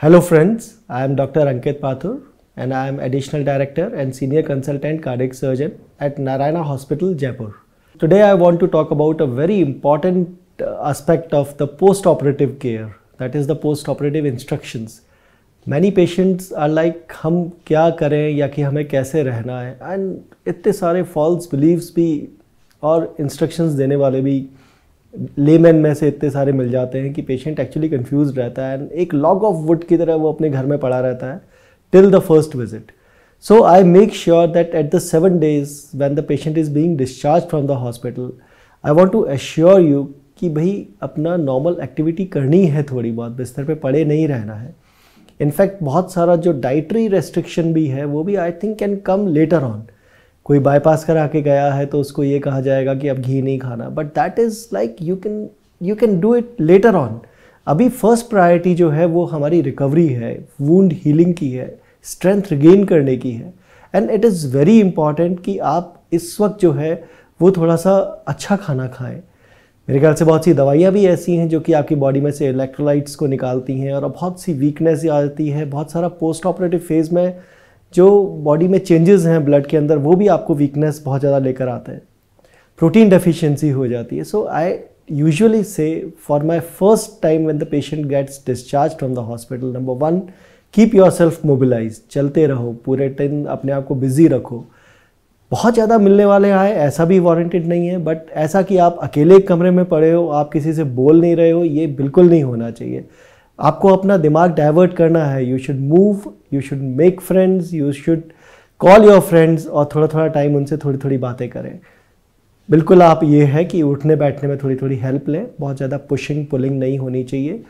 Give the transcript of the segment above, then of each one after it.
Hello friends, I am Dr. Ankit Pathur and I am Additional Director and Senior Consultant Cardiac Surgeon at Narayana Hospital, Jaipur. Today I want to talk about a very important uh, aspect of the post-operative care, that is the post-operative instructions. Many patients are like, "Hum kya kare? Ya ki hume kaise रहना hai?" And itte sare false beliefs भी और instructions dene wale भी layman में से इतने सारे मिल जाते हैं कि पेशेंट एक्चुअली कन्फ्यूज रहता है एंड एक लॉग ऑफ वुड की तरह वो अपने घर में पड़ा रहता है till the first visit so I make sure that at the seven days when the patient is being discharge from the hospital I want to assure you कि भाई अपना नॉर्मल एक्टिविटी करनी है थोड़ी बहुत बिस्तर पर पड़े नहीं रहना है इनफैक्ट बहुत सारा जो डाइटरी रेस्ट्रिक्शन भी है वो भी I think can come later on कोई बाईपास करा के गया है तो उसको ये कहा जाएगा कि अब घी नहीं खाना but that is like you can you can do it later on अभी फर्स्ट प्रायोरिटी जो है वो हमारी रिकवरी है वूंड हीलिंग की है स्ट्रेंथ रिगेन करने की है and it is very important कि आप इस वक्त जो है वो थोड़ा सा अच्छा खाना खाएं मेरे ख्याल से बहुत सी दवाइयाँ भी ऐसी हैं जो कि आपकी बॉडी में से इलेक्ट्रोलाइट्स को निकालती हैं और बहुत सी वीकनेस आती है बहुत सारा पोस्ट ऑपरेटिव फेज़ में जो बॉडी में चेंजेस हैं ब्लड के अंदर वो भी आपको वीकनेस बहुत ज़्यादा लेकर आता है प्रोटीन डेफिशिएंसी हो जाती है so I usually say for my first time when the patient gets discharge from the hospital number one keep yourself mobilize चलते रहो पूरे दिन अपने आप को बिजी रखो बहुत ज़्यादा मिलने वाले आए ऐसा भी वारंटेड नहीं है बट ऐसा कि आप अकेले कमरे में पड़े हो आप किसी से बोल नहीं रहे हो ये बिल्कुल नहीं होना चाहिए आपको अपना दिमाग डाइवर्ट करना है you should move you should make friends you should call your friends और थोड़ा थोड़ा टाइम उनसे थोड़ी थोड़ी बातें करें बिल्कुल आप ये है कि उठने बैठने में थोड़ी थोड़ी हेल्प लें बहुत ज़्यादा पुशिंग पुलिंग नहीं होनी चाहिए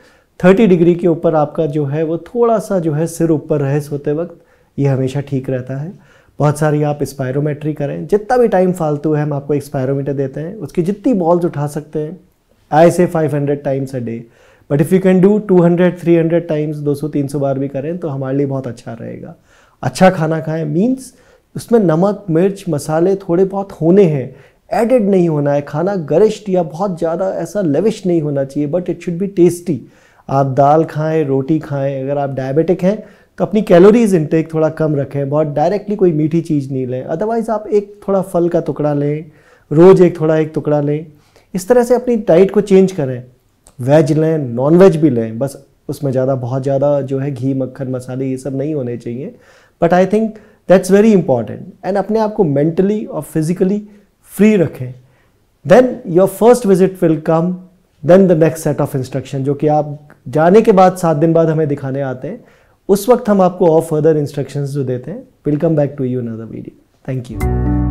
थर्टी डिग्री के ऊपर आपका जो है वो थोड़ा सा जो है सिर ऊपर रहे सोते वक्त ये हमेशा ठीक रहता है बहुत सारी आप स्पायरोमेट्री करें जितना भी टाइम फालतू है हम आपको एक्सपायरोमीटर देते हैं उसकी जितनी बॉल्स उठा सकते हैं I say hundred times a day but if you can do 200 300 times 200 300 बार भी करें तो हमारे लिए बहुत अच्छा रहेगा अच्छा खाना खाएं मीन्स उसमें नमक मिर्च मसाले थोड़े बहुत होने हैं एडेड नहीं होना है खाना गरिष्ठ या बहुत ज़्यादा ऐसा लविश नहीं होना चाहिए but it should be tasty आप दाल खाएं रोटी खाएं अगर आप डायबिटिक हैं तो अपनी कैलोरीज इनटेक थोड़ा कम रखें बहुत डायरेक्टली कोई मीठी चीज़ नहीं लें अदरवाइज़ आप एक थोड़ा फल का टुकड़ा लें रोज़ एक थोड़ा एक टुकड़ा लें इस तरह से अपनी डाइट को चेंज करें वेज लें नॉन वेज भी लें बस उसमें ज़्यादा बहुत ज़्यादा जो है घी मक्खन मसाले ये सब नहीं होने चाहिए but I think that's very important and अपने आप को मेंटली और फिजिकली फ्री रखें then your first visit will come then the next set of instruction जो कि आप जाने के बाद सात दिन बाद हमें दिखाने आते हैं उस वक्त हम आपको और फर्दर इंस्ट्रक्शंस जो देते हैं will come back to you in video thank you